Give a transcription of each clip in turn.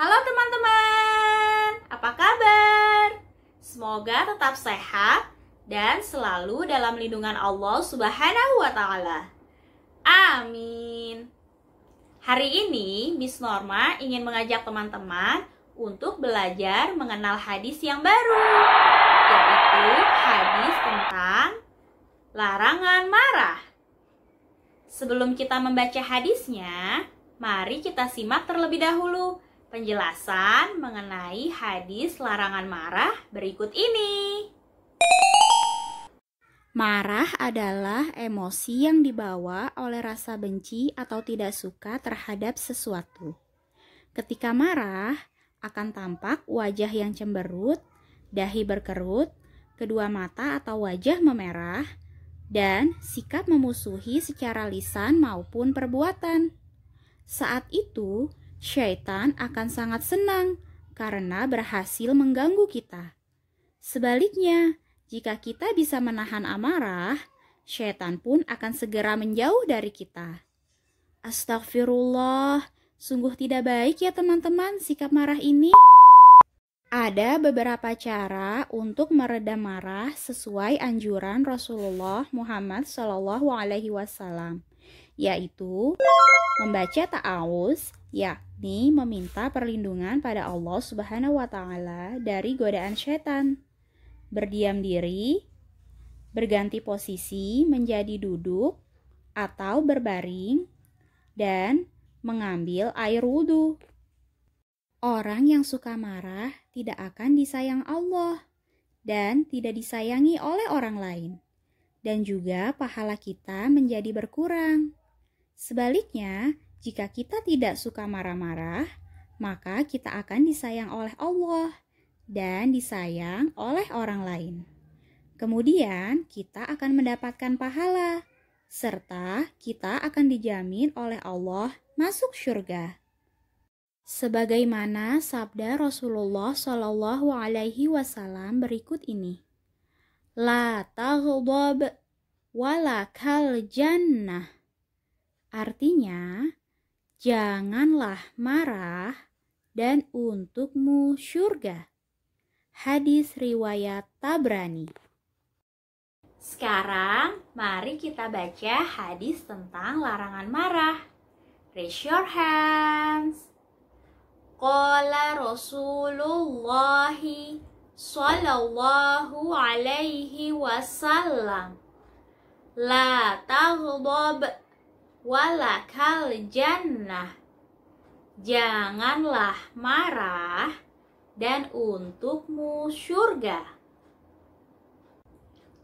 Halo teman-teman, apa kabar? Semoga tetap sehat dan selalu dalam lindungan Allah Subhanahu wa taala. Amin. Hari ini Miss Norma ingin mengajak teman-teman untuk belajar mengenal hadis yang baru, yaitu hadis tentang larangan marah. Sebelum kita membaca hadisnya, mari kita simak terlebih dahulu penjelasan mengenai hadis larangan marah berikut ini. Marah adalah emosi yang dibawa oleh rasa benci atau tidak suka terhadap sesuatu. Ketika marah, akan tampak wajah yang cemberut, dahi berkerut, kedua mata atau wajah memerah, dan sikap memusuhi secara lisan maupun perbuatan. Saat itu, syaitan akan sangat senang karena berhasil mengganggu kita. Sebaliknya, jika kita bisa menahan amarah, syaitan pun akan segera menjauh dari kita. Astagfirullah, sungguh tidak baik ya teman-teman sikap marah ini. Ada beberapa cara untuk meredam marah sesuai anjuran Rasulullah Muhammad SAW, yaitu membaca ta'awuz, ya yakni meminta perlindungan pada Allah Subhanahu wa taala dari godaan setan. Berdiam diri, berganti posisi menjadi duduk atau berbaring dan mengambil air wudhu. Orang yang suka marah tidak akan disayang Allah dan tidak disayangi oleh orang lain. Dan juga pahala kita menjadi berkurang. Sebaliknya, jika kita tidak suka marah-marah, maka kita akan disayang oleh Allah dan disayang oleh orang lain. Kemudian, kita akan mendapatkan pahala, serta kita akan dijamin oleh Allah masuk surga. Sebagaimana sabda Rasulullah Shallallahu Alaihi Wasallam berikut ini: La taghdab wala jannah. Artinya, Janganlah marah dan untukmu syurga. Hadis riwayat Tabrani. Sekarang mari kita baca hadis tentang larangan marah. Raise your hands. Qala Rasulullah sallallahu alaihi wasallam La taghdab walakal jannah. Janganlah marah dan untukmu surga.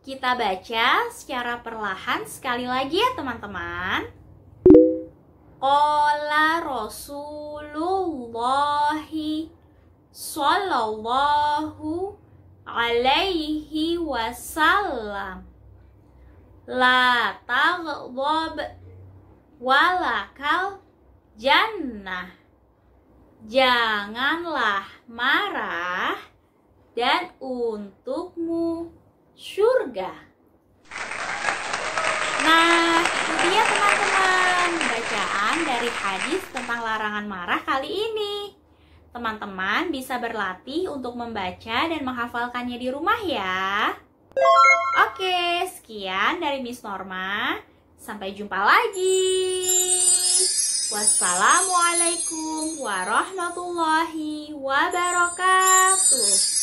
Kita baca secara perlahan sekali lagi ya teman-teman. Qala Rasulullahi sallallahu alaihi wasallam La taghdab walakal jannah. Janganlah marah dan untukmu surga. Nah, itu dia teman-teman bacaan dari hadis tentang larangan marah kali ini. Teman-teman bisa berlatih untuk membaca dan menghafalkannya di rumah ya. Oke, sekian dari Miss Norma. Sampai jumpa lagi. Wassalamualaikum warahmatullahi wabarakatuh.